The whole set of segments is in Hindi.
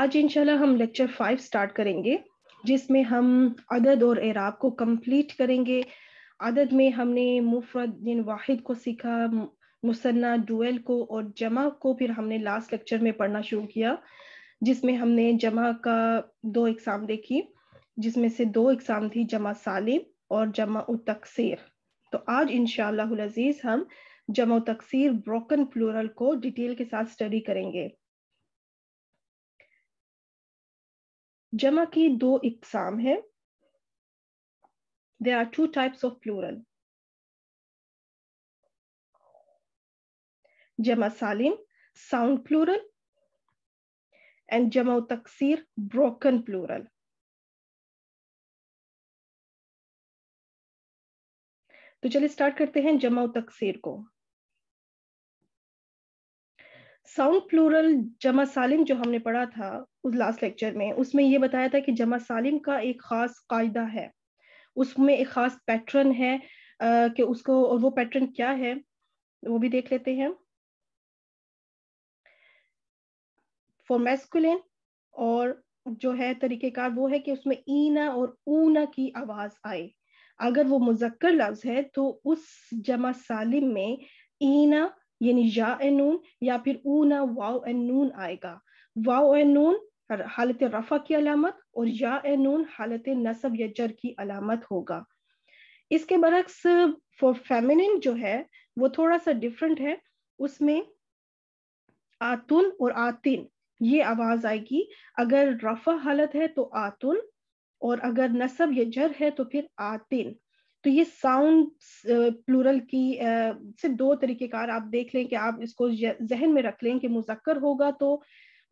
आज इंशाल्लाह हम लेक्चर फाइव स्टार्ट करेंगे जिसमें हम अदद और एराब को कंप्लीट करेंगे अदद में हमने मुफरदिन दिन वाहिद को सीखा मुसन्ना डुएल को और जमा को फिर हमने लास्ट लेक्चर में पढ़ना शुरू किया जिसमें हमने जमा का दो एग्ज़ाम देखी जिसमें से दो एग्ज़ाम थी जमा सालिम और जमा तकसीर तो आज इन अजीज़ हम जमा तकसीर ब्रोकन प्लूरल को डिटेल के साथ स्टडी करेंगे जमा की दो इकसाम है there are two types of plural जमा सालिम साउंड प्लूरल एंड जमा तकसीर ब्रोकन प्लूरल तो चलिए स्टार्ट करते हैं जमा तकसीर को साउंड प्लूरल जमा सालिम जो हमने पढ़ा था उस लास्ट लेक्चर में उसमें ये बताया था कि जमा सालिम का एक ख़ास कायदा है उसमें एक ख़ास पैटर्न है आ, कि उसको और वो पैटर्न क्या है वो भी देख लेते हैं फॉर मैस्कुलिन और जो है तरीक़ेकार वो है कि उसमें ईना और ऊना की आवाज़ आए अगर वो मुजक्कर लफ्ज़ है तो उस जमा सालिम में ईना यानी या ए नून या फिर ऊना वाओ ए नून आएगा वाओ ए नून हालत रफा की अलामत और या ए नून हालत नसब या जर की अलामत होगा इसके बरक्स फॉर फेमिनिन जो है वो थोड़ा सा डिफरेंट है उसमें आतुन और आतिन ये आवाज आएगी अगर रफा हालत है तो आतुन और अगर नसब या जर है तो फिर आतिन तो ये साउंड प्लूरल की सिर्फ दो तरीकेकार आप देख लें कि आप इसको जहन में रख लें कि मुजक्कर होगा तो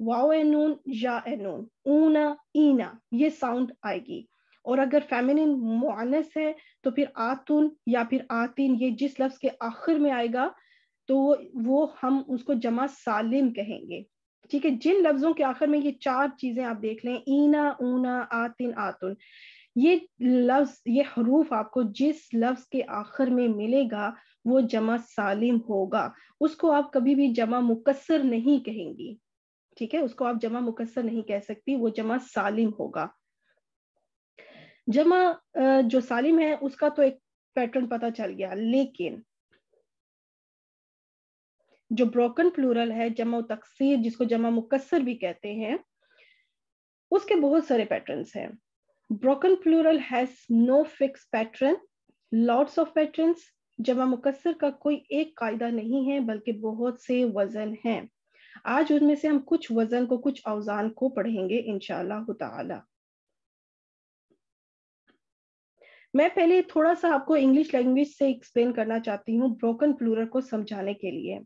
वाओ एनून या एनून ऊना ईना ये साउंड आएगी और अगर फेमिनिन मुआनस है तो फिर आतुन या फिर आतिन ये जिस लफ्ज के आखिर में आएगा तो वो हम उसको जमा सालिम कहेंगे ठीक है जिन लफ्जों के आखिर में ये चार चीजें आप देख लें ईना ऊना आतिन आतुन ये लफ्ज ये हरूफ आपको जिस लफ्ज के आखिर में मिलेगा वो जमा सालिम होगा उसको आप कभी भी जमा मुकसर नहीं कहेंगी ठीक है उसको आप जमा मुकसर नहीं कह सकती वो जमा सालिम होगा जमा जो सालिम है उसका तो एक पैटर्न पता चल गया लेकिन जो ब्रोकन प्लूरल है जमा तकसीर जिसको जमा मुकसर भी कहते हैं उसके बहुत सारे पैटर्न्स हैं broken plural has no fixed pattern lots of patterns जमा मुकसर का कोई एक कायदा नहीं है बल्कि बहुत से वजन हैं आज उनमें से हम कुछ वजन को कुछ अवजान को पढ़ेंगे इनशाला ताला मैं पहले थोड़ा सा आपको इंग्लिश लैंग्वेज से एक्सप्लेन करना चाहती हूँ ब्रोकन प्लूरल को समझाने के लिए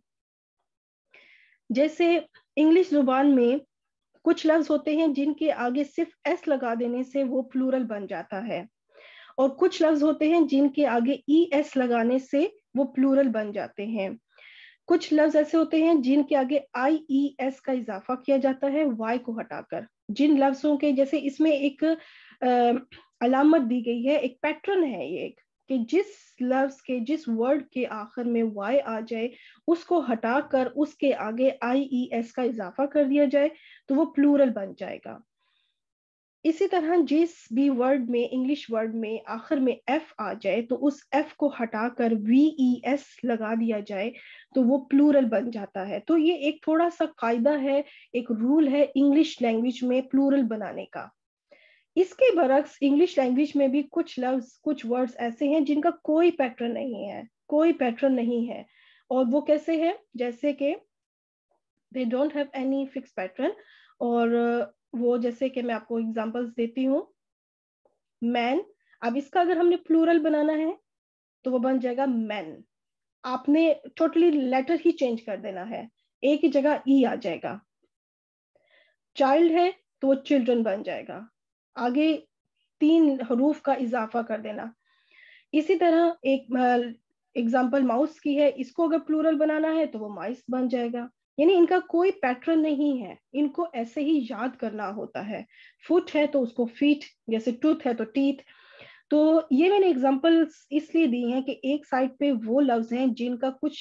जैसे इंग्लिश जुबान में कुछ लफ्ज होते हैं जिनके आगे सिर्फ एस लगा देने से वो प्लूरल बन जाता है और कुछ लफ्ज होते हैं जिनके आगे ई एस लगाने से वो प्लूरल बन जाते हैं कुछ लफ्ज ऐसे होते हैं जिनके आगे आई ई एस का इजाफा किया जाता है वाई को हटाकर जिन लफ्जों के जैसे इसमें एक अलामत दी गई है एक पैटर्न है ये एक कि जिस लफ्ज के जिस वर्ड के आखिर में वाई आ जाए उसको हटाकर उसके आगे आई ई एस का इजाफा कर दिया जाए तो वो प्लूरल बन जाएगा इसी तरह जिस भी वर्ड में इंग्लिश वर्ड में आखिर में एफ आ जाए तो उस एफ को हटाकर वी ई एस लगा दिया जाए तो वो प्लूरल बन जाता है तो ये एक थोड़ा सा कायदा है एक रूल है इंग्लिश लैंग्वेज में प्लूरल बनाने का इसके बरक्स इंग्लिश लैंग्वेज में भी कुछ लफ्ज कुछ वर्ड्स ऐसे हैं जिनका कोई पैटर्न नहीं है कोई पैटर्न नहीं है और वो कैसे है जैसे कि they don't have any fix pattern और वो जैसे कि मैं आपको एग्जांपल्स देती हूँ मैन अब इसका अगर हमने प्लूरल बनाना है तो वो बन जाएगा मैन आपने टोटली लेटर ही चेंज कर देना है एक ही जगह ई e आ जाएगा चाइल्ड है तो वो चिल्ड्रन बन जाएगा आगे तीन हरूफ का इजाफा कर देना इसी तरह एक एग्जाम्पल माउस की है इसको अगर प्लूरल बनाना है तो वो माइस बन जाएगा यानी इनका कोई पैटर्न नहीं है इनको ऐसे ही याद करना होता है फुट है तो उसको फीट जैसे टूथ है तो टीथ तो ये मैंने एग्जाम्पल्स इसलिए दी हैं कि एक साइड पे वो लफ्ज हैं जिनका कुछ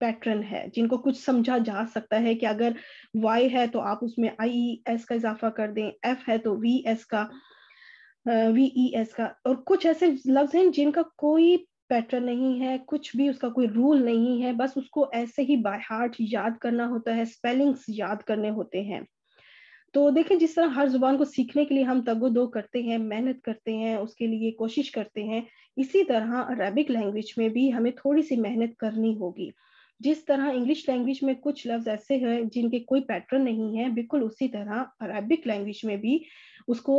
पैटर्न है जिनको कुछ समझा जा सकता है कि अगर वाई है तो आप उसमें आई एस e का इजाफा कर दें एफ है तो वी एस का वी ई एस का और कुछ ऐसे लफ्ज हैं जिनका कोई पैटर्न नहीं है कुछ भी उसका कोई रूल नहीं है बस उसको ऐसे ही बाय हार्ट याद करना होता है स्पेलिंग्स याद करने होते हैं तो देखें जिस तरह हर जुबान को सीखने के लिए हम तगो दो करते हैं मेहनत करते हैं उसके लिए कोशिश करते हैं इसी तरह अरेबिक लैंग्वेज में भी हमें थोड़ी सी मेहनत करनी होगी जिस तरह इंग्लिश लैंग्वेज में कुछ लफ्ज ऐसे हैं जिनके कोई पैटर्न नहीं है बिल्कुल उसी तरह अरबिक लैंग्वेज में भी उसको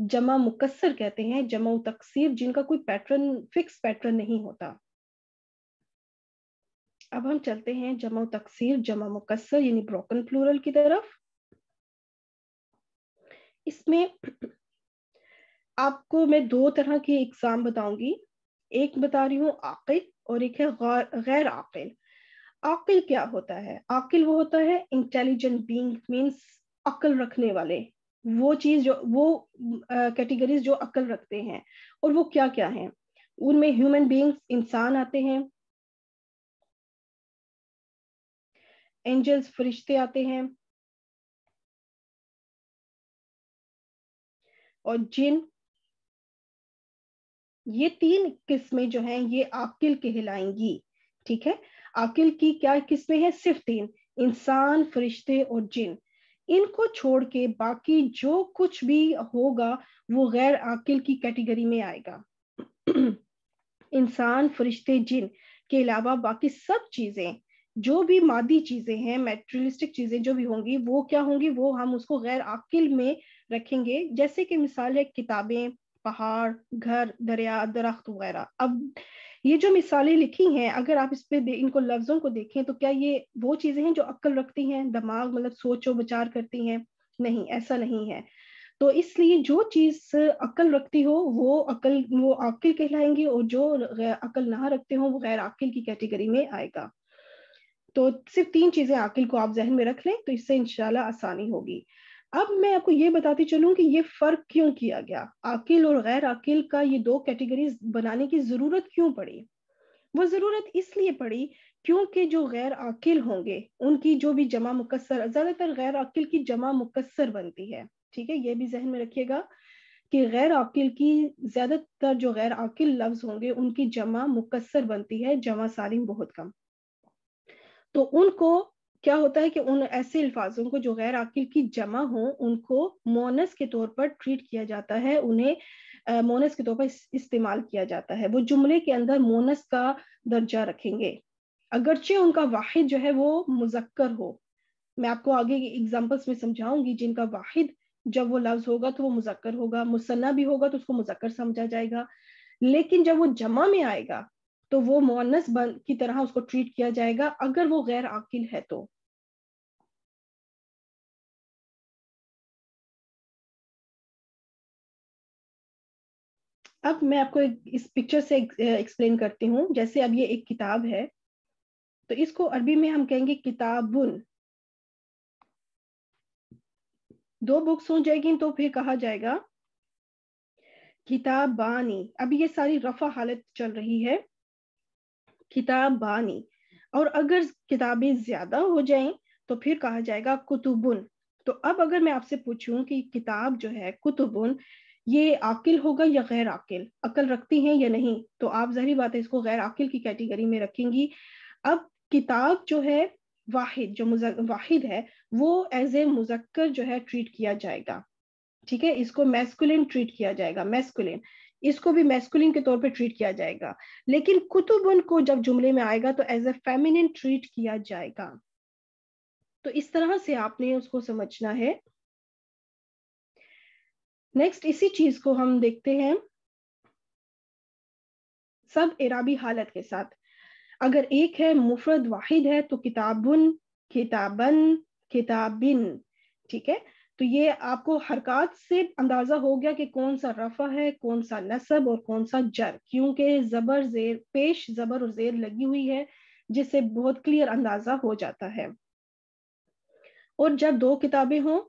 जमा मुकसर कहते हैं जमा तकसीर जिनका कोई पैटर्न फिक्स पैटर्न नहीं होता अब हम चलते हैं जमा तकसीर जमा मुकसर यानी ब्रोकन प्लूरल की तरफ इसमें आपको मैं दो तरह की एग्जाम बताऊंगी एक बता रही हूँ आकिल और एक है गैर आकिल आकिल क्या होता है आकिल वो होता है इंटेलिजेंट बींग मीन्स अकल रखने वाले वो चीज जो वो कैटेगरीज uh, जो अकल रखते हैं और वो क्या क्या है उनमें ह्यूमन बींग्स इंसान आते हैं एंजल्स फरिश्ते आते हैं और जिन ये तीन किस्में जो हैं ये आकिल कहलाएंगी ठीक है अकिल की क्या किस्में हैं सिर्फ तीन इंसान फरिश्ते और जिन इनको छोड़ के बाकी जो कुछ भी होगा वो गैर आकिल की कैटेगरी में आएगा इंसान फरिश्ते जिन के अलावा बाकी सब चीजें जो भी मादी चीजें हैं मेटेरियलिस्टिक चीजें जो भी होंगी वो क्या होंगी वो हम उसको गैर आकिल में रखेंगे जैसे कि मिसाल है किताबें पहाड़ घर दरिया दरख्त वगैरह अब ये जो मिसालें लिखी हैं अगर आप इस पे इनको लफ्जों को देखें तो क्या ये वो चीजें हैं जो अक्ल रखती हैं दिमाग मतलब सोचो विचार करती हैं नहीं ऐसा नहीं है तो इसलिए जो चीज अकल रखती हो वो अकल वो आकिल कहलाएंगे और जो अकल ना रखते हो वो गैर आकिल की कैटेगरी में आएगा तो सिर्फ तीन चीजें आकिल को आप जहन में रख लें तो इससे इंशाल्लाह आसानी होगी अब मैं आपको ये बताती चलूं कि ये फर्क क्यों किया गया आकिल और गैर आकिल का ये दो कैटेगरीज बनाने की जरूरत क्यों पड़ी वो जरूरत इसलिए पड़ी क्योंकि जो गैर आकिल होंगे उनकी जो भी जमा मुकसर ज्यादातर गैर आकिल की जमा मुकसर बनती है ठीक है ये भी जहन में रखिएगा कि गैर आकिल की ज्यादातर जो गैर आकिल लफ्ज होंगे उनकी जमा मुकसर बनती है जमा सालिम बहुत कम तो उनको क्या होता है कि उन ऐसे अल्फाजों को जो गैर आकिल की जमा हो उनको मोनस के तौर पर ट्रीट किया जाता है उन्हें मोनस के तौर पर इस्तेमाल किया जाता है वो जुमले के अंदर मोनस का दर्जा रखेंगे अगरचे उनका वाहिद जो है वो मुजक्कर हो मैं आपको आगे एग्जाम्पल्स में समझाऊंगी जिनका वाहिद जब वो लफ्ज होगा तो वो मुजक्कर होगा मुसन्ना भी होगा तो उसको मुजक्कर समझा जाएगा लेकिन जब वो जमा में आएगा तो वो मोनस की तरह उसको ट्रीट किया जाएगा अगर वो गैर आकिल है तो अब मैं आपको इस पिक्चर से एक्सप्लेन करती हूँ जैसे अब ये एक किताब है तो इसको अरबी में हम कहेंगे किताबुन दो बुक्स हो जाएगी तो फिर कहा जाएगा किताबानी अब ये सारी रफा हालत चल रही है किताबानी और अगर किताबें ज्यादा हो जाएं तो फिर कहा जाएगा कुतुबुन तो अब अगर मैं आपसे पूछूं कि किताब जो है कुतुबुन ये आकिल होगा या गैर आकिल अकल रखती हैं या नहीं तो आप जहरी बात है इसको गैर आकिल की कैटेगरी में रखेंगी अब किताब जो है वाहिद जो वाहिद है वो एज ए मुजक्कर जो है ट्रीट किया जाएगा ठीक है इसको मैस्कुलिन ट्रीट किया जाएगा मैस्कुलिन इसको भी मैस्कुलिन के तौर पे ट्रीट किया जाएगा लेकिन कुतुबन को जब जुमले में आएगा तो एज ए फेमिनिन ट्रीट किया जाएगा तो इस तरह से आपने उसको समझना है नेक्स्ट इसी चीज को हम देखते हैं सब इराबी हालत के साथ अगर एक है मुफरद वाहिद है तो किताबुन किताबन किताबिन ठीक है तो ये आपको हरकत से अंदाजा हो गया कि कौन सा रफा है कौन सा नसब और कौन सा जर क्योंकि जबर जेर पेश जबर और जेर लगी हुई है जिससे बहुत क्लियर अंदाजा हो जाता है और जब दो किताबें हों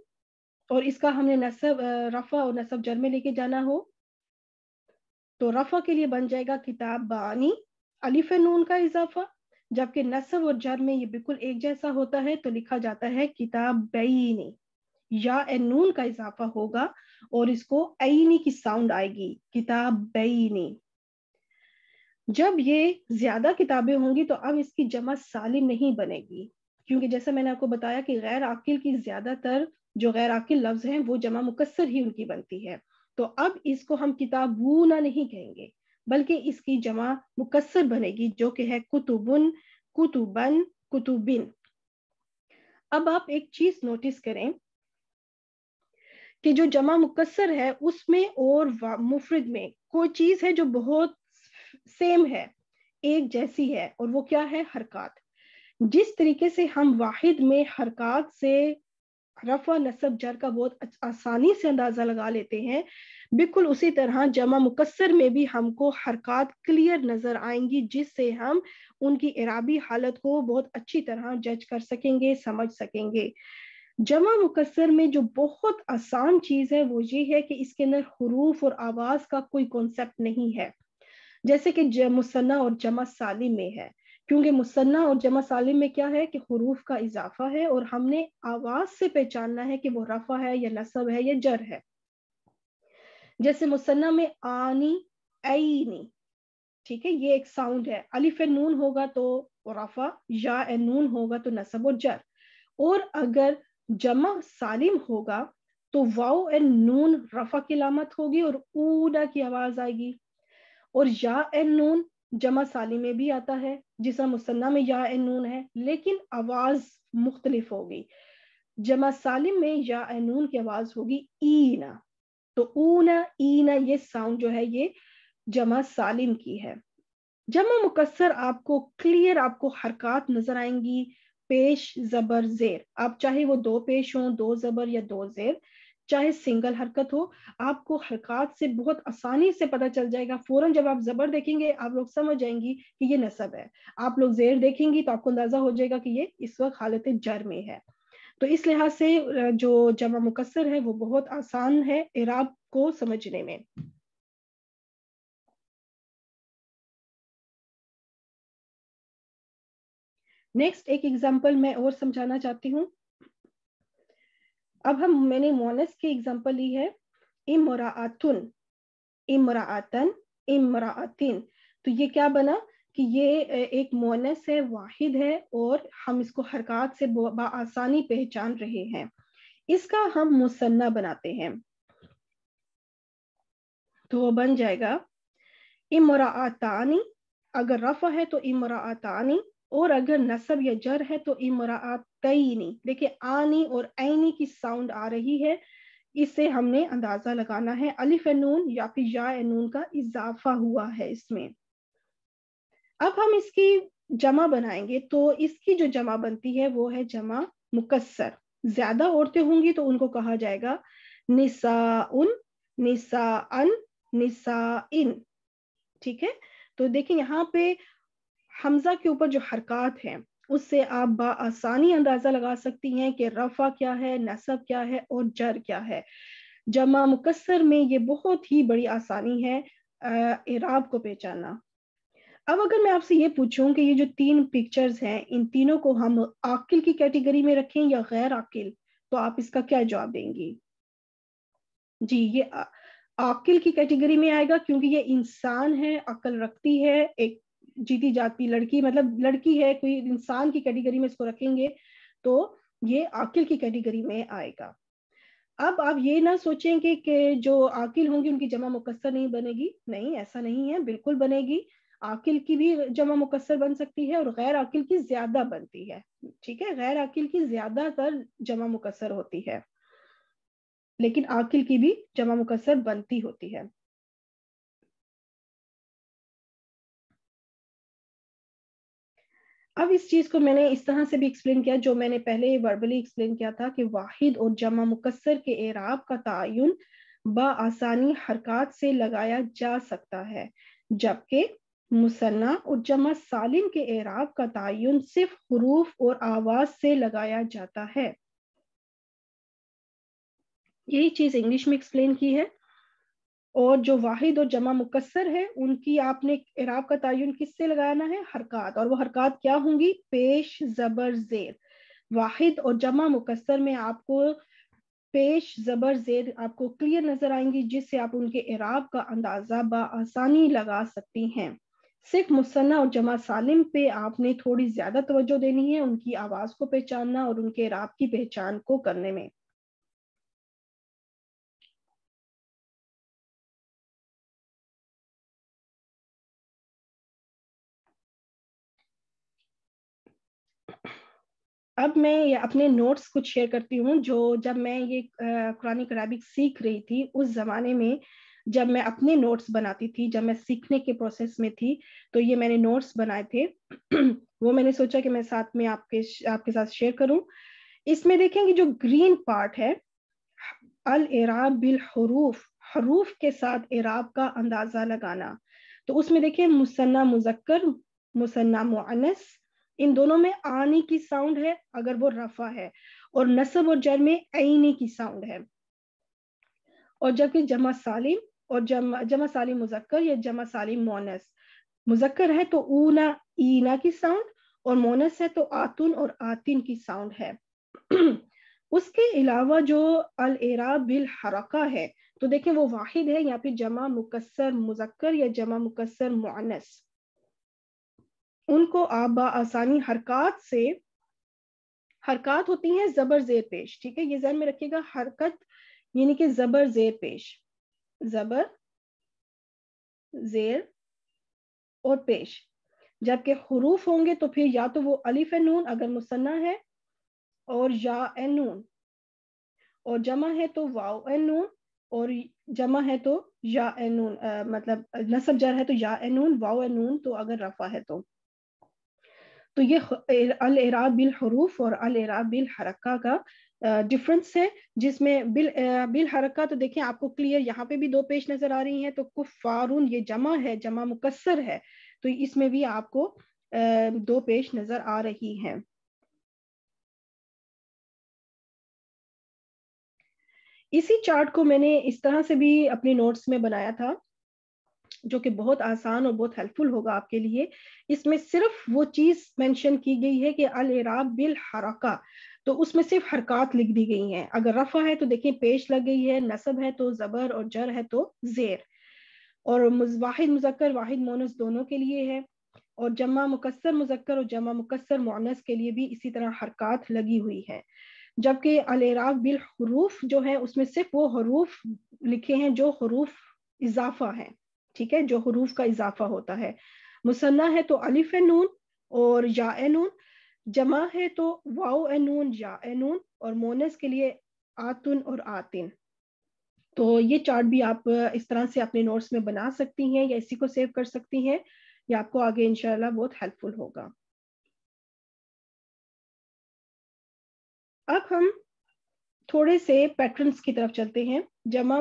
और इसका हमने नसब रफ़ा और नसब जर में लेके जाना हो तो रफ़ा के लिए बन जाएगा किताब बानी अलिफ नून का इजाफा जबकि नसब और जर में ये बिल्कुल एक जैसा होता है तो लिखा जाता है किताब बईनी या नून का इजाफा होगा और इसको ऐनी की साउंड आएगी किताब बईनी जब ये ज्यादा किताबें होंगी तो अब इसकी जमा सालिम नहीं बनेगी क्योंकि जैसा मैंने आपको बताया कि गैर आकिल की ज्यादातर जो गैर आकिल लफ्ज हैं वो जमा मुकसर ही उनकी बनती है तो अब इसको हम किताबूना नहीं कहेंगे बल्कि इसकी जमा मुकसर बनेगी जो कि है कुतुबन कुतुबन कुतुबिन अब आप एक चीज नोटिस करें कि जो जमा मुकसर है उसमें और मुफरद में कोई चीज है जो बहुत सेम है एक जैसी है और वो क्या है हरकत जिस तरीके से हम वाहिद में हरकत से रफा नसब जर का बहुत आसानी से अंदाज़ा लगा लेते हैं बिल्कुल उसी तरह जमा मुकसर में भी हमको हरकत क्लियर नज़र आएंगी जिससे हम उनकी इराबी हालत को बहुत अच्छी तरह जज कर सकेंगे समझ सकेंगे जमा मुकसर में जो बहुत आसान चीज़ है वो ये है कि इसके अंदर हरूफ और आवाज़ का कोई कॉन्सेप्ट नहीं है जैसे कि मुसन्ना और जमा साली में है क्योंकि मुसन्ना और जमा सालिम में क्या है कि हरूफ का इजाफा है और हमने आवाज से पहचानना है कि वो रफा है या नसब है या जर है जैसे मुसन्ना में आनी ऐनी ठीक है ये एक साउंड है अलिफ नून होगा तो रफा या ए नून होगा तो नसब और जर और अगर जमा सालिम होगा तो वाओ ए नून रफा की लामत होगी और ऊना की आवाज आएगी और या ए नून जमा साली में भी आता है जिसमें मुसन्ना में या नून है लेकिन आवाज मुख्तलिफ होगी जमा सालिम में या नून की आवाज होगी ईना तो ऊना ईना ये साउंड जो है ये जमा सालिम की है जमा मुकसर आपको क्लियर आपको हरकत नजर आएंगी पेश जबर जेर आप चाहे वो दो पेश हो दो जबर या दो जेर चाहे सिंगल हरकत हो आपको हरकत से बहुत आसानी से पता चल जाएगा फौरन जब आप जबर देखेंगे आप लोग समझ जाएंगी कि ये नसब है आप लोग जेर देखेंगी तो आपको अंदाजा हो जाएगा कि ये इस वक्त हालत जर में है तो इस लिहाज से जो जमा मुकसर है वो बहुत आसान है इराब को समझने में नेक्स्ट एक एग्जाम्पल मैं और समझाना चाहती हूँ अब हम मैंने मोनस की एग्जांपल ली है इमराअतुन इमरातन इमरातिन तो ये क्या बना कि ये एक मोनस है वाहिद है और हम इसको हरकत से आसानी पहचान रहे हैं इसका हम मुसन्ना बनाते हैं तो वो बन जाएगा इमरातानी अगर रफा है तो इमरातानी और अगर नसब या जर है तो इमरात तईनी देखिए आनी और ऐनी की साउंड आ रही है इसे हमने अंदाजा लगाना है अलिफ नून या फिर या नून का इजाफा हुआ है इसमें अब हम इसकी जमा बनाएंगे तो इसकी जो जमा बनती है वो है जमा मुकसर ज्यादा औरतें होंगी तो उनको कहा जाएगा निसा उन निसा अन निसा इन ठीक है तो देखिए यहाँ पे हमजा के ऊपर जो हरकत है उससे आप बसानी अंदाजा लगा सकती हैं कि रफा क्या है नसब क्या है और जर क्या है जमा मुकसर में ये बहुत ही बड़ी आसानी है इराब को पहचाना अब अगर मैं आपसे ये पूछूं कि ये जो तीन पिक्चर्स हैं इन तीनों को हम आकिल की कैटेगरी में रखें या गैर आकिल तो आप इसका क्या जवाब देंगी जी ये आकिल की कैटेगरी में आएगा क्योंकि ये इंसान है अकल रखती है एक जीती जाती लड़की मतलब लड़की है कोई इंसान की कैटेगरी में इसको रखेंगे तो ये आकिल की कैटेगरी में आएगा अब आप ये ना सोचें कि, कि जो आकिल होंगी उनकी जमा मुकसर नहीं बनेगी नहीं ऐसा नहीं है बिल्कुल बनेगी आकिल की भी जमा मुकसर बन सकती है और गैर आकिल की ज्यादा बनती है ठीक है गैर आकिल की ज्यादातर जमा मुकसर होती है लेकिन आकिल की भी जमा मुकसर बनती होती है अब इस चीज को मैंने इस तरह से भी एक्सप्लेन किया जो मैंने पहले वर्बली एक्सप्लेन किया था कि वाहिद और जमा मुकसर के एराब का तयन बसानी हरकत से लगाया जा सकता है जबकि मुसन्ना और जमा सालिम के एराब का तयन सिर्फ हरूफ और आवाज से लगाया जाता है यही चीज इंग्लिश में एक्सप्लेन की है और जो वाहिद और जमा मुकसर है उनकी आपने इराब का तयन किससे लगाना है हरकत और वो हरकत क्या होंगी पेश जबर जेर वाहिद और जमा मुकसर में आपको पेश जबर जेर आपको क्लियर नजर आएंगी जिससे आप उनके इराब का अंदाजा बसानी लगा सकती हैं सिर्फ मुसन्ना और जमा सालिम पे आपने थोड़ी ज्यादा तवज्जो देनी है उनकी आवाज को पहचानना और उनके इराब की पहचान को करने में अब मैं अपने नोट्स कुछ शेयर करती हूँ जो जब मैं ये कुरानी कराबिक सीख रही थी उस ज़माने में जब मैं अपने नोट्स बनाती थी जब मैं सीखने के प्रोसेस में थी तो ये मैंने नोट्स बनाए थे वो मैंने सोचा कि मैं साथ में आपके आपके साथ शेयर करूं इसमें देखेंगे जो ग्रीन पार्ट है अल इराब बिल हरूफ हरूफ के साथ इराब का अंदाज़ा लगाना तो उसमें देखिए मुसन्ना मुजक्कर मुसन्ना मुअनस इन दोनों में आने की साउंड है अगर वो रफा है और नसब और जर में आईने की साउंड है और जबकि जमा सालिम और जमा जमा सालिम मुजक्कर या जमा सालिम मोनस मुजक्कर है तो ऊना ईना की साउंड और मोनस है तो आतुन और आतिन की साउंड है उसके अलावा जो अल एरा बिल हरका है तो देखें वो वाहिद है यहाँ पे जमा मुकसर मुजक्कर या जमा मुकसर मोनस उनको आप आसानी हरकत से हरकत होती है जबर जेर पेश ठीक है ये जहन में रखिएगा हरकत यानी कि जबर जेर पेश जबर जेर और पेश जबकि हरूफ होंगे तो फिर या तो वो अलिफ नून अगर मुसन्ना है और या ए नून और जमा है तो वाओ ए नून और जमा है तो या ए नून आ, मतलब नसब जर है तो या ए नून वाओ ए नून तो अगर रफा है तो तो ये अल एरा बिल हरूफ और अल एरा बिल हरक्का का डिफरेंस है जिसमें बिल बिल हरक्का तो देखिए आपको क्लियर यहाँ पे भी दो पेश नजर आ रही हैं तो कुफारून ये जमा है जमा मुकसर है तो इसमें भी आपको दो पेश नजर आ रही हैं इसी चार्ट को मैंने इस तरह से भी अपने नोट्स में बनाया था जो कि बहुत आसान और बहुत हेल्पफुल होगा आपके लिए इसमें सिर्फ वो चीज मेंशन की गई है कि अल इराब बिल हरका तो उसमें सिर्फ हरकत लिख दी गई हैं अगर रफा है तो देखिए पेश लग गई है नसब है तो जबर और जर है तो जेर और वाहिद मुजक्कर वाहिद मोनस दोनों के लिए है और जमा मुकसर मुजक्कर और जमा मुकसर मोनस के लिए भी इसी तरह हरकत लगी हुई है जबकि अलराब बिल हरूफ जो है उसमें सिर्फ वो हरूफ लिखे हैं जो हरूफ इजाफा है ठीक है जो हरूफ का इजाफा होता है मुसन्ना है तो अलिफ नून और या नून जमा है तो वाओ नून या नून और मोनस के लिए आतुन और आतिन तो ये चार्ट भी आप इस तरह से अपने नोट्स में बना सकती हैं या इसी को सेव कर सकती हैं या आपको आगे इनशाला बहुत हेल्पफुल होगा अब हम थोड़े से पैटर्न्स की तरफ चलते हैं जमा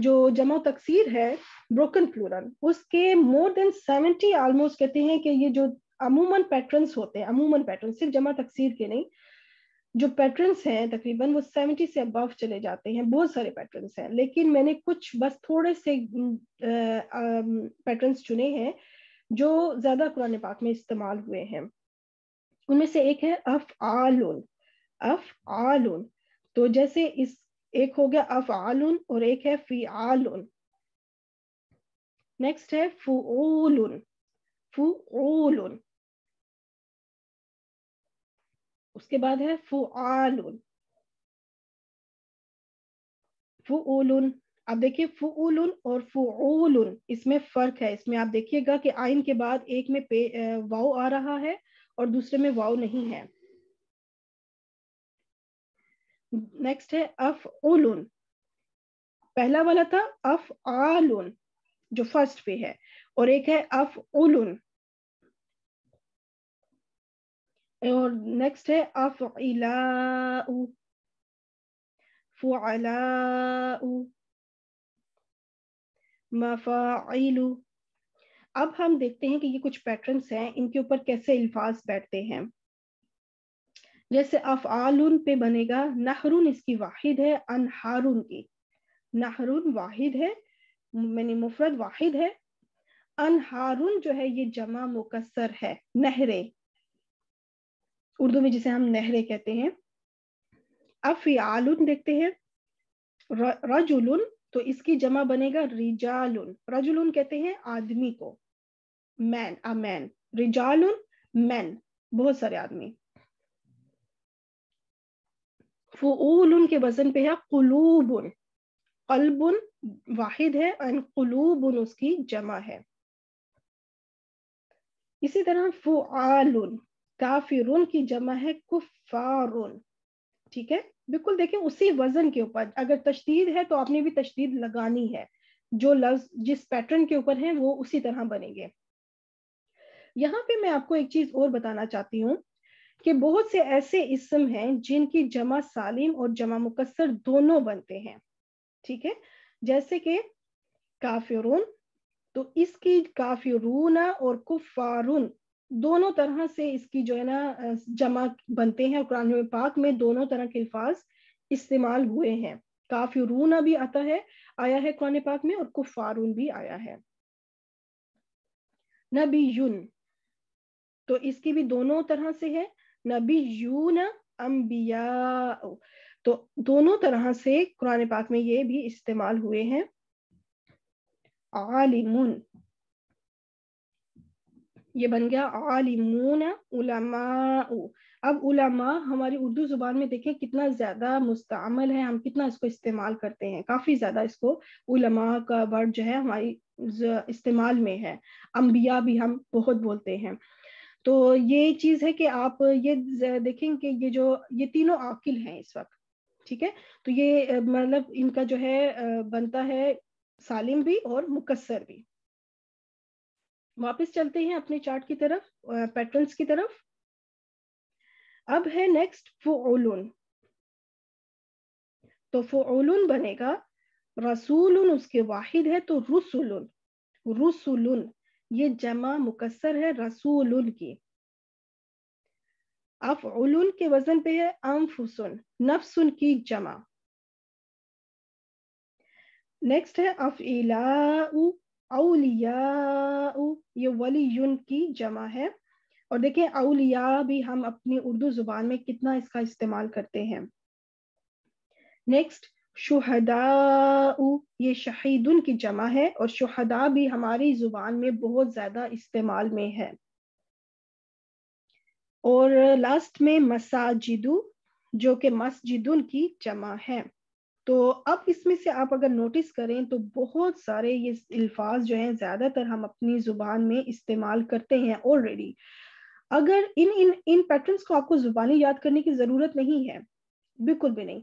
जो जमा तकसीर है ब्रोकन प्लूरल उसके मोर देन सेवेंटी ऑलमोस्ट कहते हैं कि ये जो अमूमन पैटर्न्स होते हैं अमूमन पैटर्न सिर्फ जमा तकसीर के नहीं जो पैटर्न्स हैं तकरीबन वो सेवेंटी से अबव चले जाते हैं बहुत सारे पैटर्न्स हैं लेकिन मैंने कुछ बस थोड़े से पैटर्न्स चुने हैं जो ज्यादा कुरान पाक में इस्तेमाल हुए हैं उनमें से एक है अफ आलून अफ आलून तो जैसे इस एक हो गया अफआलुन और एक है फिआलुन नेक्स्ट है फुओलुन फुओलुन उसके बाद है फुआलुन फुओलुन अब देखिए फुउलुन और फुउलुन इसमें फर्क है इसमें आप देखिएगा कि आइन के बाद एक में पे वाव आ रहा है और दूसरे में वाव नहीं है नेक्स्ट है अफ उलून पहला वाला था अफ आलून जो फर्स्ट पे है और एक है अफ उलून और नेक्स्ट है अफ इलाउ फुअलाऊ मफाइलु अब हम देखते हैं कि ये कुछ पैटर्न्स हैं इनके ऊपर कैसे अल्फाज बैठते हैं जैसे अफआलुन पे बनेगा नहरुन इसकी वाहिद है अनहारुन की नहरुन वाहिद है मैंने मुफरत वाहिद है अनहारुन जो है ये जमा मुकसर है नहरे उर्दू में जिसे हम नहरे कहते हैं अफियालुन देखते हैं रजुल तो इसकी जमा बनेगा रिजालुन रजुल कहते हैं आदमी को मैन अ मैन रिजालुन मैन बहुत सारे आदमी फ़ूल उनके वजन पे है कुलूबन कल्बन वाहिद है एंड कुलूबन उसकी जमा है इसी तरह फुआलुन काफिर की जमा है कुफारुन ठीक है बिल्कुल देखिए उसी वजन के ऊपर अगर तशदीद है तो आपने भी तशदीद लगानी है जो लफ्ज जिस पैटर्न के ऊपर है वो उसी तरह बनेंगे यहाँ पे मैं आपको एक चीज और बताना चाहती हूँ कि बहुत से ऐसे इसम हैं जिनकी जमा सालिम और जमा मुकसर दोनों बनते हैं ठीक है जैसे कि काफिरून तो इसकी काफिरूना और कुफारून दोनों तरह से इसकी जो है ना जमा बनते हैं कुरान पाक में दोनों तरह के अल्फाज इस्तेमाल हुए हैं काफिरूना भी आता है आया है कुरान पाक में और कुफारून भी आया है नबी युन तो इसकी भी दोनों तरह से है नबीयून अम्बिया तो दोनों तरह से कुरान पाक में ये भी इस्तेमाल हुए हैं आलिमुन ये बन गया आलिमून उलमा अब उलमा हमारी उर्दू जुबान में देखें कितना ज्यादा मुस्तमल है हम कितना इसको इस्तेमाल करते हैं काफी ज्यादा इसको उलमा का वर्ड जो है हमारी इस्तेमाल में है अम्बिया भी हम बहुत बोलते हैं तो ये चीज है कि आप ये देखें कि ये जो ये तीनों आकिल हैं इस वक्त ठीक है तो ये मतलब इनका जो है बनता है सालिम भी और मुकसर भी वापस चलते हैं अपने चार्ट की तरफ पैटर्न्स की तरफ अब है नेक्स्ट फोलून तो फोलून बनेगा रसूल उसके वाहिद है तो रसुल रसुल ये जमा मुकसर है रसूल की अफ के वजन पे है अम्फुसन नफसुन की जमा नेक्स्ट है अफ इलाऊ ये वलीयुन की जमा है और देखें अलिया भी हम अपनी उर्दू जुबान में कितना इसका इस्तेमाल करते हैं नेक्स्ट शुहदाऊ ये शहीदुन की जमा है और शुहदा भी हमारी जुबान में बहुत ज्यादा इस्तेमाल में है और लास्ट में मसाजिदु जो कि मस्जिदुन की जमा है तो अब इसमें से आप अगर नोटिस करें तो बहुत सारे ये अल्फाज जो हैं ज़्यादातर हम अपनी ज़ुबान में इस्तेमाल करते हैं ऑलरेडी अगर इन इन इन पैटर्न्स को आपको ज़ुबानी याद करने की ज़रूरत नहीं है बिल्कुल भी नहीं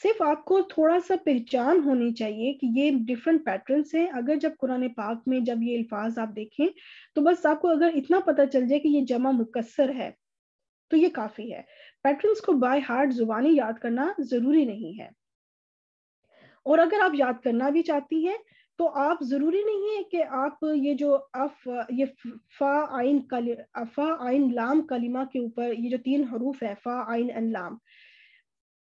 सिर्फ आपको थोड़ा सा पहचान होनी चाहिए कि ये डिफरेंट पैटर्न हैं अगर जब कुरान पाक में जब ये अल्फाज आप देखें तो बस आपको अगर इतना पता चल जाए कि ये जमा मुकसर है तो ये काफ़ी है पैटर्न्स को बाय हार्ट जुबानी याद करना ज़रूरी नहीं है और अगर आप याद करना भी चाहती हैं तो आप ज़रूरी नहीं है कि आप ये जो अफ ये फ़ा आइन कल अफा आइन लाम कलिमा के ऊपर ये जो तीन हरूफ है फ़ा आइन एन लाम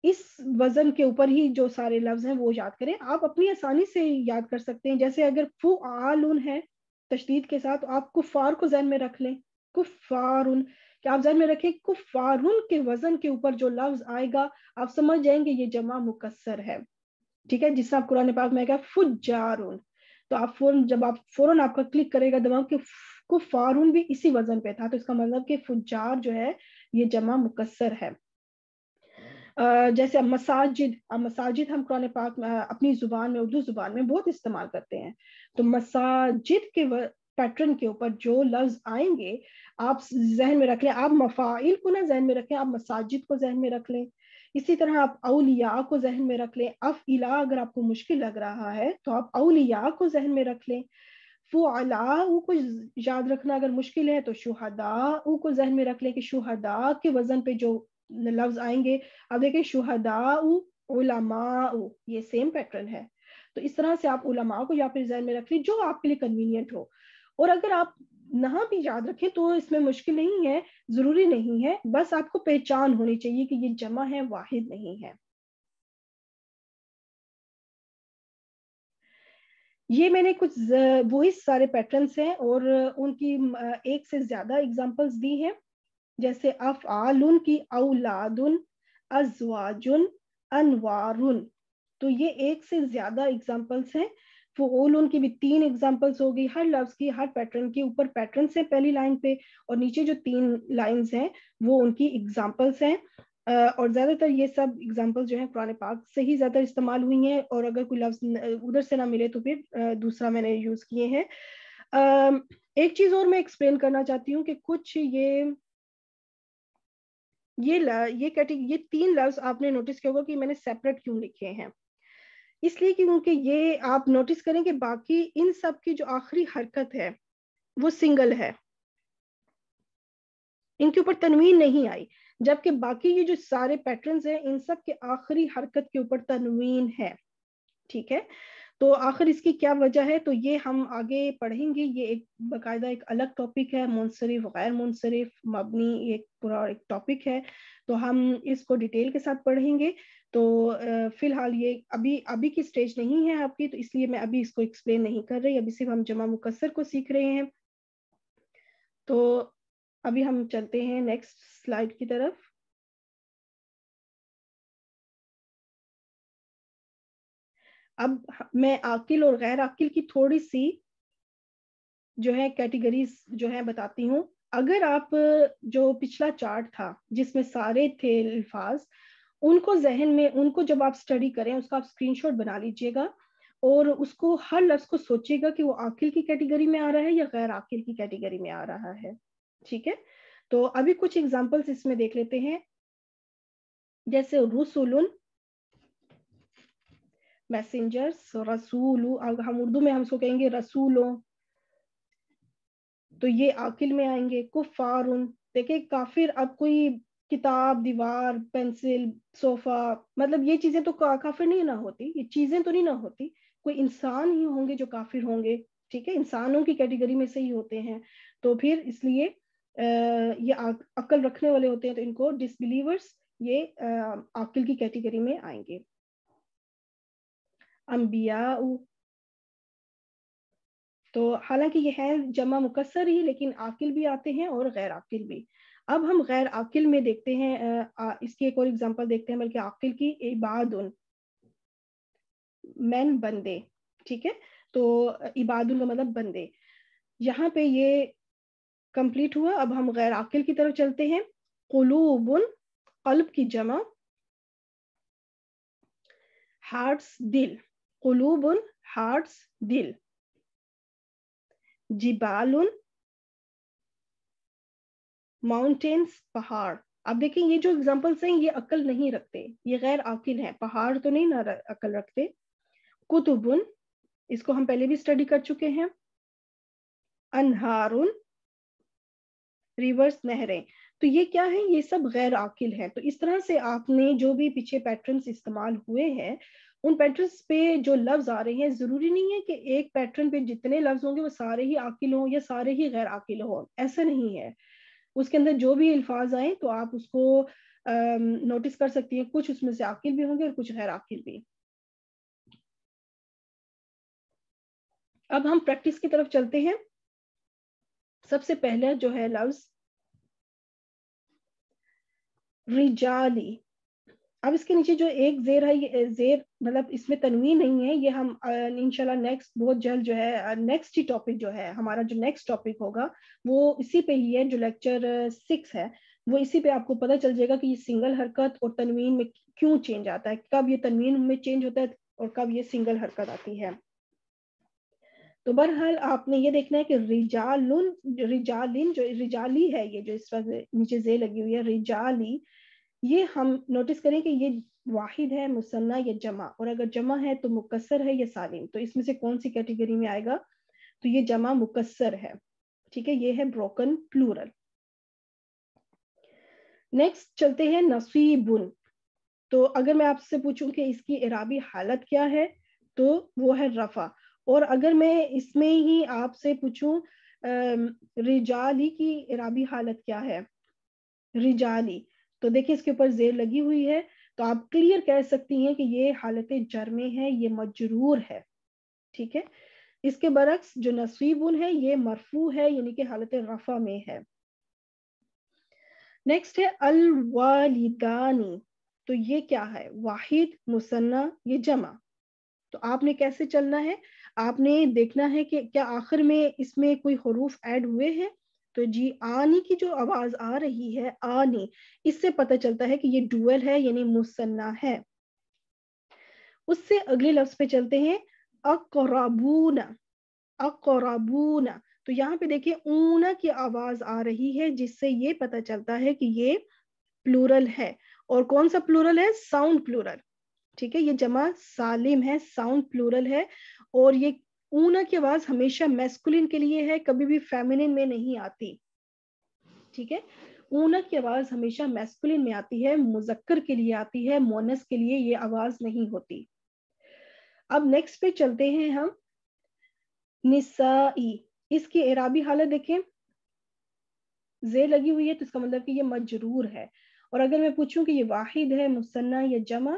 इस वजन के ऊपर ही जो सारे लफ्ज हैं वो याद करें आप अपनी आसानी से याद कर सकते हैं जैसे अगर फु आलून है तशदीद के साथ तो आप कुफार को जहन में रख लें कुफारुन कि आप जहन में रखें कुफारुन के वजन के ऊपर जो लफ्ज आएगा आप समझ जाएंगे ये जमा मुकसर है ठीक है जिससे आप कुरान पाक में आएगा फुजारुन तो आप फौरन जब आप फौरन आपका क्लिक करेगा दिमाग के कुफारुन भी इसी वजन पे था तो इसका मतलब कि फुजार जो है ये जमा मुकसर है जैसे मसाजिद मसाजिद हम कुरान पाक अपनी ज़ुबान में उर्दू ज़ुबान में बहुत इस्तेमाल करते हैं तो मसाजिद के पैटर्न के ऊपर जो लफ्ज आएंगे आप जहन में रख लें आप मफाइल को ना जहन में रखें आप मसाजिद को जहन में रख लें इसी तरह आप अलिया को जहन में रख लें अफ इला अगर आपको मुश्किल लग रहा है तो आप अलिया को जहन में रख लें अला को याद रखना अगर मुश्किल है तो शुहदा को जहन में रख लें कि शुहदा के वजन पे जो लफ्ज आएंगे अब देखें शुहदाऊ ये सेम पैटर्न है तो इस तरह से आप उलमा को या फिर जहन में रख लें जो आपके लिए कन्वीनियंट हो और अगर आप ना भी याद रखें तो इसमें मुश्किल नहीं है जरूरी नहीं है बस आपको पहचान होनी चाहिए कि ये जमा है वाहिद नहीं है ये मैंने कुछ वही सारे पैटर्न्स हैं और उनकी एक से ज्यादा एग्जांपल्स दी हैं जैसे अफ़ालुन की औलादुन अजवाजुन अनवारुन तो ये एक से ज्यादा एग्जाम्पल्स हैं फ़ोल उनकी भी तीन एग्जाम्पल्स हो गई हर लफ्ज की हर पैटर्न के ऊपर पैटर्न से पहली लाइन पे और नीचे जो तीन लाइंस हैं वो उनकी एग्जाम्पल्स हैं और ज़्यादातर ये सब एग्जाम्पल जो है पुराने पाक से ही ज़्यादा इस्तेमाल हुई हैं और अगर कोई लफ्ज उधर से ना मिले तो फिर दूसरा मैंने यूज़ किए हैं एक चीज़ और मैं एक्सप्लेन करना चाहती हूँ कि कुछ ये ये ल, ये कैटेगरी ये तीन लफ्ज आपने नोटिस किया होगा कि मैंने सेपरेट क्यों लिखे हैं इसलिए क्योंकि ये आप नोटिस करें कि बाकी इन सब की जो आखिरी हरकत है वो सिंगल है इनके ऊपर तनवीन नहीं आई जबकि बाकी ये जो सारे पैटर्न्स हैं इन सब के आखिरी हरकत के ऊपर तनवीन है ठीक है तो आखिर इसकी क्या वजह है तो ये हम आगे पढ़ेंगे ये एक बाकायदा एक अलग टॉपिक है मुनसरफ गैर मुनसरफ मबनी एक पूरा एक टॉपिक है तो हम इसको डिटेल के साथ पढ़ेंगे तो फिलहाल ये अभी अभी की स्टेज नहीं है आपकी तो इसलिए मैं अभी इसको एक्सप्लेन नहीं कर रही अभी सिर्फ हम जमा मुकसर को सीख रहे हैं तो अभी हम चलते हैं नेक्स्ट स्लाइड की तरफ अब मैं आकिल और गैर आकिल की थोड़ी सी जो है कैटेगरीज जो है बताती हूँ अगर आप जो पिछला चार्ट था जिसमें सारे थे अल्फाज उनको जहन में उनको जब आप स्टडी करें उसका आप स्क्रीनशॉट बना लीजिएगा और उसको हर लफ्ज को सोचिएगा कि वो आकिल की कैटेगरी में आ रहा है या गैर आकिल की कैटेगरी में आ रहा है ठीक है तो अभी कुछ एग्जाम्पल्स इसमें देख लेते हैं जैसे रसुलन मैसेंजर्स रसूल हम उर्दू में हम सो कहेंगे रसूलों तो ये आकिल में आएंगे कुफार देखे काफिर अब कोई किताब दीवार पेंसिल सोफा मतलब ये चीजें तो का, काफिर नहीं ना होती ये चीजें तो नहीं ना होती कोई इंसान ही होंगे जो काफिर होंगे ठीक है इंसानों की कैटेगरी में से ही होते हैं तो फिर इसलिए ये अक्ल रखने वाले होते हैं तो इनको डिसबिलीवर्स ये अक्ल की कैटेगरी में आएंगे अम्बिया तो हालांकि यह है जमा मुकसर ही लेकिन आकिल भी आते हैं और गैर आकिल भी अब हम गैर आकिल में देखते हैं आ, इसकी एक और एग्जांपल देखते हैं बल्कि आकिल की उन मैन बंदे ठीक है तो उन का मतलब बंदे यहाँ पे ये कंप्लीट हुआ अब हम गैर आकिल की तरफ चलते हैं कलूबन कल्ब की जमा हार्ट्स दिल Qulubun, hearts, dil. Jibalun, mountains पहाड़ आप देखें ये जो एग्जाम्पल्स हैं ये अकल नहीं रखते ये गैर आकिल हैं पहाड़ तो नहीं ना अकल रखते कुतुबुन इसको हम पहले भी स्टडी कर चुके हैं अनहारुन रिवर्स नहरें तो ये क्या है ये सब गैर आकिल हैं तो इस तरह से आपने जो भी पीछे पैटर्न्स इस्तेमाल हुए हैं उन पैटर्न्स पे जो लफ्ज आ रहे हैं जरूरी नहीं है कि एक पैटर्न पे जितने लफ्ज होंगे वो सारे ही आकिल हों या सारे ही गैर आकिल हों ऐसा नहीं है उसके अंदर जो भी अल्फाज आए तो आप उसको नोटिस कर सकती हैं कुछ उसमें से आकिल भी होंगे और कुछ गैर आकिल भी अब हम प्रैक्टिस की तरफ चलते हैं सबसे पहले जो है लफ्ज रिजाली अब इसके नीचे जो एक जेर है ये जेर मतलब इसमें तनवीन नहीं है ये हम इनशाला नेक्स्ट बहुत जल्द जो है नेक्स्ट ही टॉपिक जो है हमारा जो नेक्स्ट टॉपिक होगा वो इसी पे ही है जो लेक्चर सिक्स है वो इसी पे आपको पता चल जाएगा कि ये सिंगल हरकत और तनवीन में क्यों चेंज आता है कब ये तनवीन में चेंज होता है और कब ये सिंगल हरकत आती है तो बहरहाल आपने ये देखना है कि रिजालुन रिजालिन जो रिजाली है ये जो इस वक्त नीचे जे लगी हुई है रिजाली ये हम नोटिस करें कि ये वाहिद है मुसन्ना या जमा और अगर जमा है तो मुकसर है या सालिम तो इसमें से कौन सी कैटेगरी में आएगा तो ये जमा मुकसर है ठीक है ये है ब्रोकन प्लूरल नेक्स्ट चलते हैं नसीबुन तो अगर मैं आपसे पूछूं कि इसकी इराबी हालत क्या है तो वो है रफा और अगर मैं इसमें ही आपसे पूछूं रिजाली की इराबी हालत क्या है रिजाली तो देखिए इसके ऊपर जेर लगी हुई है तो आप क्लियर कह सकती हैं कि ये हालत जर में है ये मजरूर है ठीक है इसके बरक्स जो नसीबुन है ये मरफू है यानी कि हालत रफा में है नेक्स्ट है अलवालिदानी तो ये क्या है वाहिद मुसन्ना ये जमा तो आपने कैसे चलना है आपने देखना है कि क्या आखिर में इसमें कोई हरूफ ऐड हुए हैं तो जी आने की जो आवाज आ रही है आने इससे पता चलता है कि ये डुअल है यानी मुसन्ना है उससे अगले लफ्ज पे चलते हैं अकोराबूना अकोराबूना तो यहाँ पे देखिए ऊना की आवाज आ रही है जिससे ये पता चलता है कि ये प्लूरल है और कौन सा प्लूरल है साउंड प्लूरल ठीक है ये जमा सालिम है साउंड प्लूरल है और ये ऊना की आवाज हमेशा मेस्कुलिन के लिए है कभी भी फेमिनिन में नहीं आती ठीक है ऊना की आवाज हमेशा मेस्कुलिन में आती है मुजक्कर के लिए आती है मोनस के लिए ये आवाज नहीं होती अब नेक्स्ट पे चलते हैं हम निसाई इसकी एराबी हालत देखें जे लगी हुई है तो इसका मतलब कि ये मजरूर है और अगर मैं पूछूं कि ये वाहिद है मुसन्ना या जमा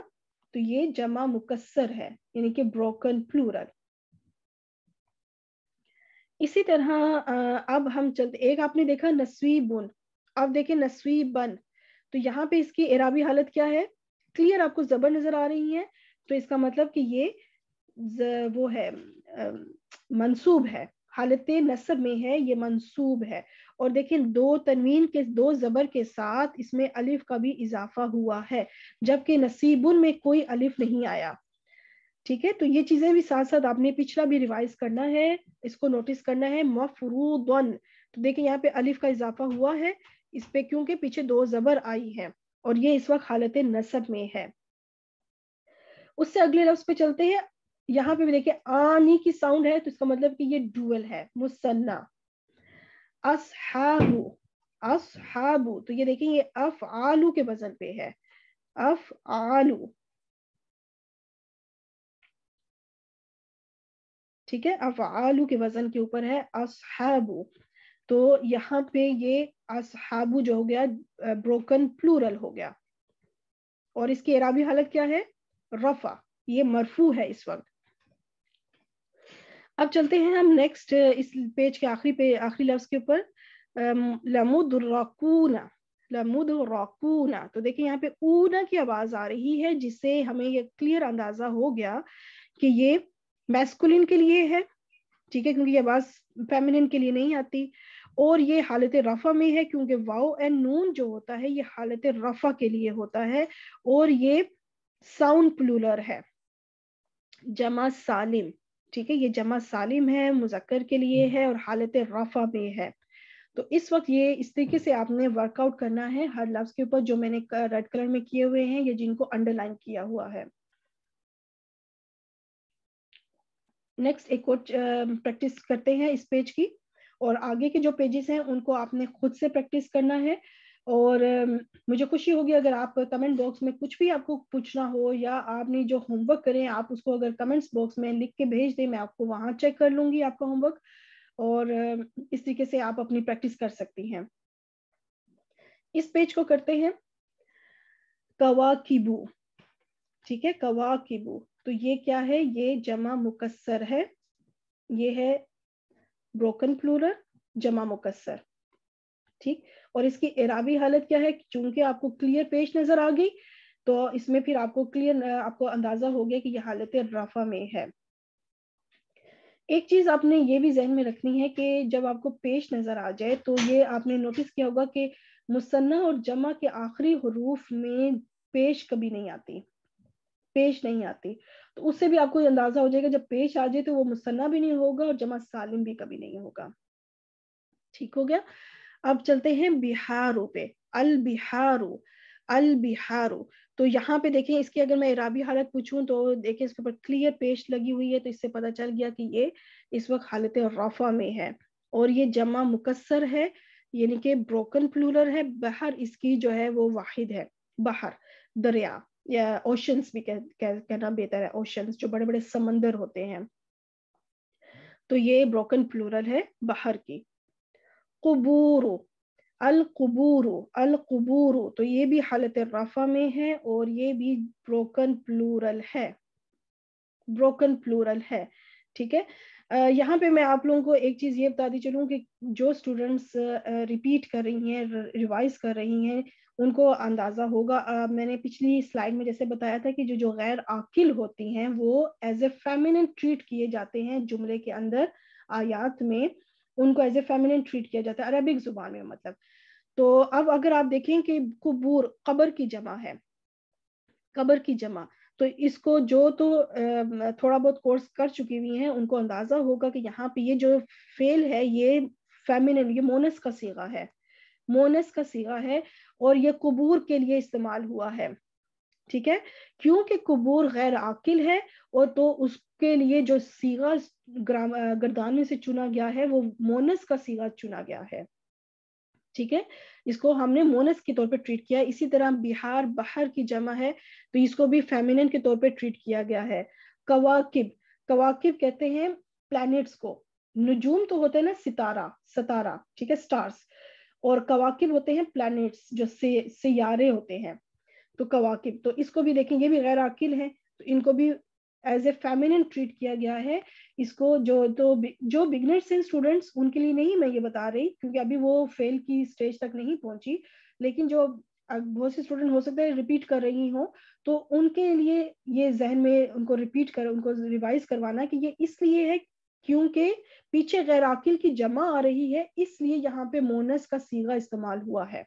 तो ये जमा मुकसर है यानी कि ब्रोकन प्लूरल इसी तरह अब हम चलते एक आपने देखा नस्वी बुन अब देखे नस्वी बन तो यहाँ पे इसकी एराबी हालत क्या है क्लियर आपको जबर नजर आ रही है तो इसका मतलब कि ये वो है मंसूब है हालत नसब में है ये मंसूब है और देखिए दो तनवीन के दो जबर के साथ इसमें अलिफ का भी इजाफा हुआ है जबकि नसीबुन में कोई अलिफ नहीं आया ठीक है तो ये चीजें भी साथ साथ आपने पिछला भी रिवाइज करना है इसको नोटिस करना है मफरूदन तो देखिए यहाँ पे अलिफ का इजाफा हुआ है इस पे क्योंकि पीछे दो जबर आई है और ये इस वक्त हालत नसब में है उससे अगले लफ्ज पे चलते हैं यहाँ पे भी देखिए आनी की साउंड है तो इसका मतलब कि ये डुअल है मुसन्ना असहाबु असहाबु तो ये देखिए ये अफ आलू के वजन पे है अफ आलू ठीक है अफआलू के वजन के ऊपर है असहाबू तो यहाँ पे ये असहाबू जो हो गया ब्रोकन प्लूरल हो गया और इसकी एराबी हालत क्या है रफा ये मरफू है इस वक्त अब चलते हैं हम नेक्स्ट इस पेज के आखिरी पे आखिरी लफ्ज के ऊपर लमुद्रकूना लमुद्रकूना तो देखिए यहाँ पे ऊना की आवाज आ रही है जिससे हमें ये क्लियर अंदाजा हो गया कि ये मैस्कुलिन के लिए है ठीक है क्योंकि ये आवाज फेमिनिन के लिए नहीं आती और ये हालत रफा में है क्योंकि वाओ एंड नून जो होता है ये हालत रफा के लिए होता है और ये साउंड प्लूलर है जमा सालिम ठीक है ये जमा सालिम है मुजक्कर के लिए हम्म। है और हालत रफा में है तो इस वक्त ये इस तरीके से आपने वर्कआउट करना है हर लफ्ज के ऊपर जो मैंने रेड कलर में किए हुए हैं या जिनको अंडरलाइन किया हुआ है नेक्स्ट एक और प्रैक्टिस um, करते हैं इस पेज की और आगे के जो पेजेस हैं उनको आपने खुद से प्रैक्टिस करना है और um, मुझे खुशी होगी अगर आप कमेंट बॉक्स में कुछ भी आपको पूछना हो या आपने जो होमवर्क करें आप उसको अगर कमेंट्स बॉक्स में लिख के भेज दें मैं आपको वहां चेक कर लूंगी आपका होमवर्क और um, इस तरीके से आप अपनी प्रैक्टिस कर सकती हैं इस पेज को करते हैं कवा कीबू ठीक है कवा कीबू तो ये क्या है ये जमा मुकसर है ये है ब्रोकन प्लूरल जमा मुकसर ठीक और इसकी इराबी हालत क्या है चूंकि आपको क्लियर पेश नजर आ गई तो इसमें फिर आपको क्लियर आपको अंदाजा हो गया कि यह हालत रफा में है एक चीज आपने ये भी जहन में रखनी है कि जब आपको पेश नजर आ जाए तो ये आपने नोटिस किया होगा कि मुसन्ना और जमा के आखिरी हरूफ में पेश कभी नहीं आती पेश नहीं आती तो उससे भी आपको अंदाजा हो जाएगा जब पेश आ जाए तो वो मुसन्ना भी नहीं होगा और जमा सालिम भी कभी नहीं होगा ठीक हो गया अब चलते हैं बिहारो पे अल बिहारो अल बिहारो तो यहाँ पे देखें इसकी अगर मैं इराबी हालत पूछूं तो देखें इसके ऊपर क्लियर पेश लगी हुई है तो इससे पता चल गया कि ये इस वक्त हालत रफा में है और ये जमा मुकसर है यानी कि ब्रोकन प्लूलर है बाहर इसकी जो है वो वाहिद है बाहर दरिया या ओशंस भी कह, कह, कहना बेहतर है ओशंस जो बड़े बड़े समंदर होते हैं तो ये ब्रोकन प्लूरल है बाहर की कुबूरो अल अलकबूरो तो ये भी हालत रफा में है और ये भी ब्रोकन प्लूरल है ब्रोकन प्लूरल है ठीक है यहाँ पे मैं आप लोगों को एक चीज़ ये बताती चलूँ कि जो स्टूडेंट्स रिपीट कर रही हैं रिवाइज कर रही हैं उनको अंदाज़ा होगा मैंने पिछली स्लाइड में जैसे बताया था कि जो जो गैर आकिल होती हैं वो एज ए फेमिनिन ट्रीट किए जाते हैं जुमले के अंदर आयात में उनको एज ए फेमिनिन ट्रीट किया जाता है अरबिक ज़ुबान में मतलब तो अब अगर आप देखें कि कबूर कबर की जमा है कबर की जमा तो इसको जो तो थोड़ा बहुत कोर्स कर चुकी हुई हैं उनको अंदाजा होगा कि यहाँ पे ये जो फेल है ये फेमिनिन ये मोनस का सीगा है मोनस का सीगा है और ये कबूर के लिए इस्तेमाल हुआ है ठीक है क्योंकि कबूर गैर आकिल है और तो उसके लिए जो सीगा ग्राम गर्दानी से चुना गया है वो मोनस का सीगा चुना गया है ठीक है इसको हमने मोनस के तौर पे ट्रीट किया इसी तरह बिहार बाहर की जमा है तो इसको भी फेमिनिन के तौर पे ट्रीट किया गया है कवाकिब कवाकिब कहते हैं प्लैनेट्स को नजूम तो होते हैं ना सितारा सतारा ठीक है स्टार्स और कवाकिब होते हैं प्लैनेट्स जो से सियारे होते हैं तो कवाकिब तो इसको भी देखें ये भी गैर आकिल है तो इनको भी एज ए फेमिनिन ट्रीट किया गया है इसको जो तो जो बिगनर्स हैं स्टूडेंट्स उनके लिए नहीं मैं ये बता रही क्योंकि अभी वो फेल की स्टेज तक नहीं पहुंची लेकिन जो बहुत से स्टूडेंट हो सकते हैं रिपीट कर रही हो तो उनके लिए ये जहन में उनको रिपीट कर उनको रिवाइज करवाना कि ये इसलिए है क्योंकि पीछे गैर आकिल की जमा आ रही है इसलिए यहाँ पे मोनस का सीगा इस्तेमाल हुआ है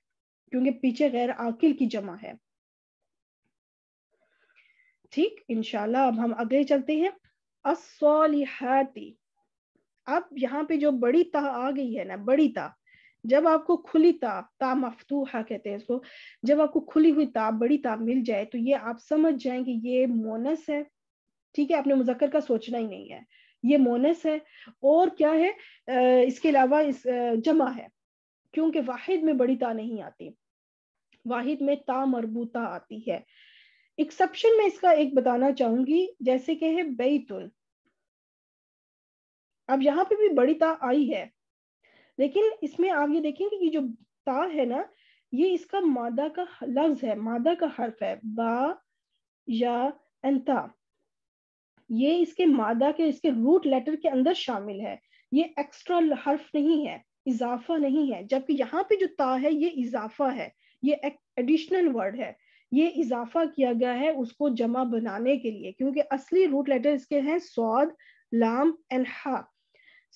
क्योंकि पीछे गैर आकिल की जमा है ठीक इनशाला अब हम आगे चलते हैं असोलिहाती अब यहाँ पे जो बड़ी ता आ गई है ना बड़ी ता जब आपको खुली ता ता हा कहते हैं इसको जब आपको खुली हुई ता बड़ी ता मिल जाए तो ये आप समझ कि ये मोनस है ठीक है आपने मुजक्कर का सोचना ही नहीं है ये मोनस है और क्या है आ, इसके अलावा इस जमा है क्योंकि वाहिद में बड़ी ता नहीं आती वाहिद में ता मरबूता आती है एक्सेप्शन में इसका एक बताना चाहूंगी जैसे कि है बैतुल अब यहाँ पे भी बड़ी ता आई है लेकिन इसमें आप ये देखेंगे कि जो ता है ना ये इसका मादा का लफ्ज है मादा का हर्फ है बा या एंता ये इसके मादा के इसके रूट लेटर के अंदर शामिल है ये एक्स्ट्रा हर्फ नहीं है इजाफा नहीं है जबकि यहाँ पे जो ता है ये इजाफा है ये एडिशनल वर्ड है ये इजाफा किया गया है उसको जमा बनाने के लिए क्योंकि असली रूट लेटर इसके हैं स्वाद लाम एंड हा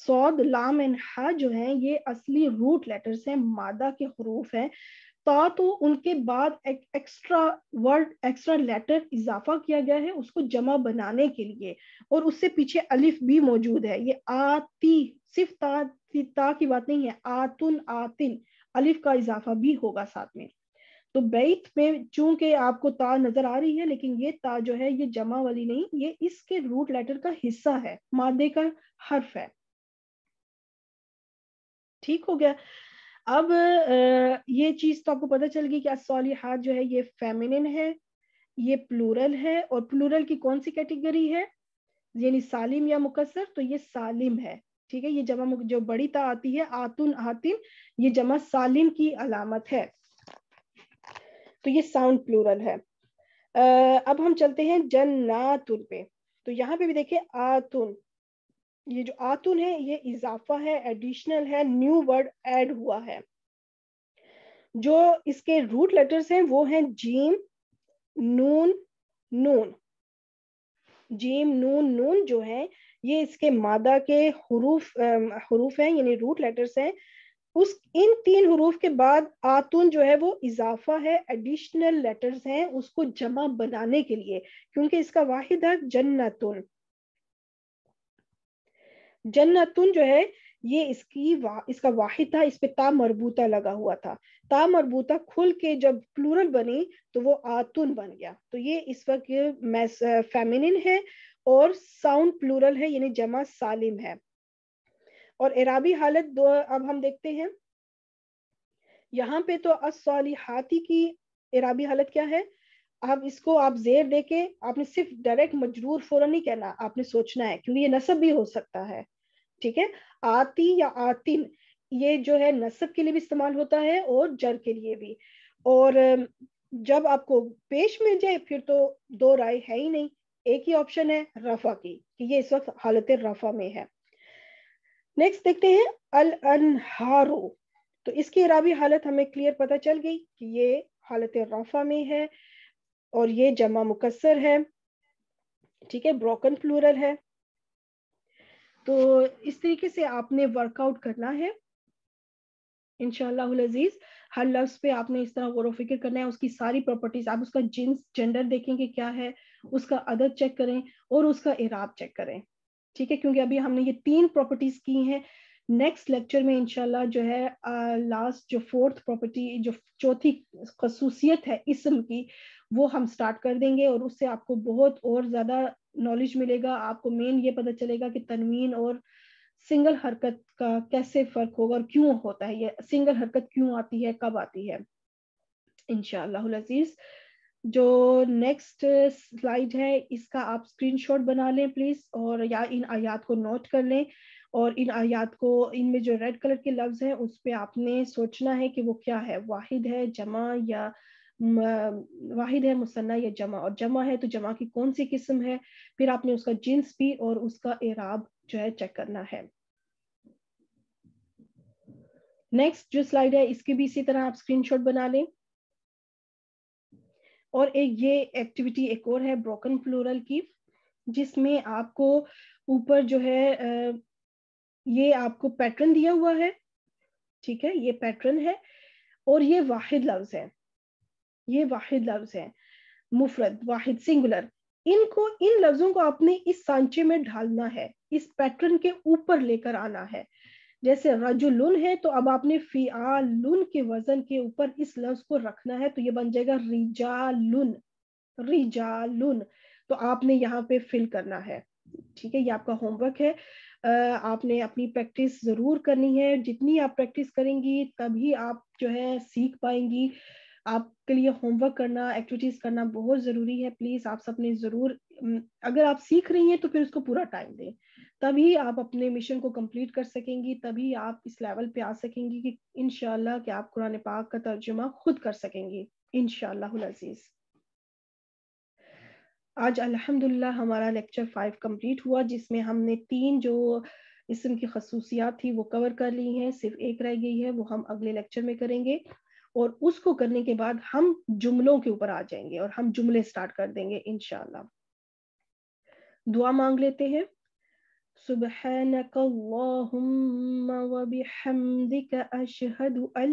सौद लाम एंड हा जो है ये असली रूट लेटर्स हैं मादा के हरूफ हैं ता तो उनके बाद एक एक्स्ट्रा वर्ड एक्स्ट्रा लेटर इजाफा किया गया है उसको जमा बनाने के लिए और उससे पीछे अलिफ भी मौजूद है ये आती सिर्फ ता ता की बात नहीं है आतुन आतिन अलिफ का इजाफा भी होगा साथ में तो बैत में चूंकि आपको ता नजर आ रही है लेकिन ये ता जो है ये जमा वाली नहीं ये इसके रूट लेटर का हिस्सा है मादे का हर्फ है ठीक हो गया अब ये चीज तो आपको पता चल गई कि असलिहात जो है ये फेमिनिन है ये प्लूरल है और प्लूरल की कौन सी कैटेगरी है यानी सालिम या मुकसर तो ये सालिम है ठीक है ये जमा जो बड़ी ता आती है आतुन आतिन ये जमा सालिम की अलामत है तो ये साउंड प्लूरल है अब हम चलते हैं जन्नातुन पे तो यहाँ पे भी देखिए आतुन ये जो आतुन है ये इजाफा है एडिशनल है न्यू वर्ड ऐड हुआ है जो इसके रूट लेटर्स हैं वो हैं जीम नून नून जीम नून नून जो है ये इसके मादा के हरूफ हरूफ हैं यानी रूट लेटर्स हैं उस इन तीन हरूफ के बाद आतुन जो है वो इजाफा है एडिशनल लेटर्स हैं उसको जमा बनाने के लिए क्योंकि इसका वाहिद है जन्नतुन जन्नतुन जो है ये इसकी वा, इसका वाहिद था इस पे ता मरबूता लगा हुआ था ता मरबूता खुल के जब प्लूरल बनी तो वो आतुन बन गया तो ये इस वक्त फेमिनिन है और साउंड प्लूरल है यानी जमा सालिम है और एराबी हालत दो अब हम देखते हैं यहाँ पे तो हाथी की एराबी हालत क्या है अब इसको आप जेर देके आपने सिर्फ डायरेक्ट मजरूर फौरन नहीं कहना आपने सोचना है क्योंकि ये नसब भी हो सकता है ठीक है आती या आतिन ये जो है नसब के लिए भी इस्तेमाल होता है और जर के लिए भी और जब आपको पेश मिल जाए फिर तो दो राय है ही नहीं एक ही ऑप्शन है रफा की कि ये इस वक्त हालत रफा में है नेक्स्ट देखते हैं अल अनहारो तो इसकी इराबी हालत हमें क्लियर पता चल गई कि ये हालत रफा में है और ये जमा मुकसर है ठीक है ब्रोकन प्लूरल है तो इस तरीके से आपने वर्कआउट करना है इनशालाजीज हर लफ्ज पे आपने इस तरह गौर फिक्र करना है उसकी सारी प्रॉपर्टीज आप उसका जिन्स जेंडर देखेंगे क्या है उसका अदद चेक करें और उसका इराब चेक करें ठीक है क्योंकि अभी हमने ये तीन प्रॉपर्टीज की हैं नेक्स्ट लेक्चर में इनशाला जो है लास्ट जो फोर्थ प्रॉपर्टी जो चौथी खसूसियत है इसम की वो हम स्टार्ट कर देंगे और उससे आपको बहुत और ज़्यादा नॉलेज मिलेगा आपको मेन ये पता चलेगा कि तनवीन और सिंगल हरकत का कैसे फ़र्क होगा और क्यों होता है ये सिंगल हरकत क्यों आती है कब आती है इनशालाजीज़ जो नेक्स्ट स्लाइड है इसका आप स्क्रीनशॉट बना लें प्लीज़ और या इन आयात को नोट कर लें और इन आयात को इनमें जो रेड कलर के लफ्ज़ हैं उस पर आपने सोचना है कि वो क्या है वाहिद है जमा या वाहिद है मुसन्ना या जमा और जमा है तो जमा की कौन सी किस्म है फिर आपने उसका जिन्स भी और उसका एराब जो है चेक करना है नेक्स्ट जो स्लाइड है इसकी भी इसी तरह आप स्क्रीनशॉट बना लें और एक ये एक्टिविटी एक और है ब्रोकन फ्लोरल की जिसमें आपको ऊपर जो है ये आपको पैटर्न दिया हुआ है ठीक है ये पैटर्न है और ये वाहिद लफ्ज है ये वाहिद लफ्ज है मुफरत वाहिद सिंगुलर इनको इन लफ्जों को आपने इस सांचे में ढालना है इस पैटर्न के ऊपर लेकर आना है जैसे रजुलुन है तो अब आपने फियालुन के वजन के ऊपर इस लफ्ज को रखना है तो ये बन जाएगा रिजालुन रिजालुन तो आपने यहाँ पे फिल करना है ठीक है ये आपका होमवर्क है आपने अपनी प्रैक्टिस जरूर करनी है जितनी आप प्रैक्टिस करेंगी तभी आप जो है सीख पाएंगी आपके लिए होमवर्क करना एक्टिविटीज करना बहुत जरूरी है प्लीज आप सबने जरूर अगर आप सीख रही हैं तो फिर उसको पूरा टाइम दें तभी आप अपने मिशन को कंप्लीट कर सकेंगी तभी आप इस लेवल पे आ सकेंगी कि इनशाला कि आप कुरान पाक का तर्जुमा खुद कर सकेंगी इनशालाजीज आज अल्हम्दुलिल्लाह हमारा लेक्चर फाइव कंप्लीट हुआ जिसमें हमने तीन जो इसम की खसूसियात थी वो कवर कर ली हैं सिर्फ एक रह गई है वो हम अगले लेक्चर में करेंगे और उसको करने के बाद हम जुमलों के ऊपर आ जाएंगे और हम जुमले स्टार्ट कर देंगे इनशाला दुआ मांग लेते हैं سبحانك اللهم وبحمدك أشهد أن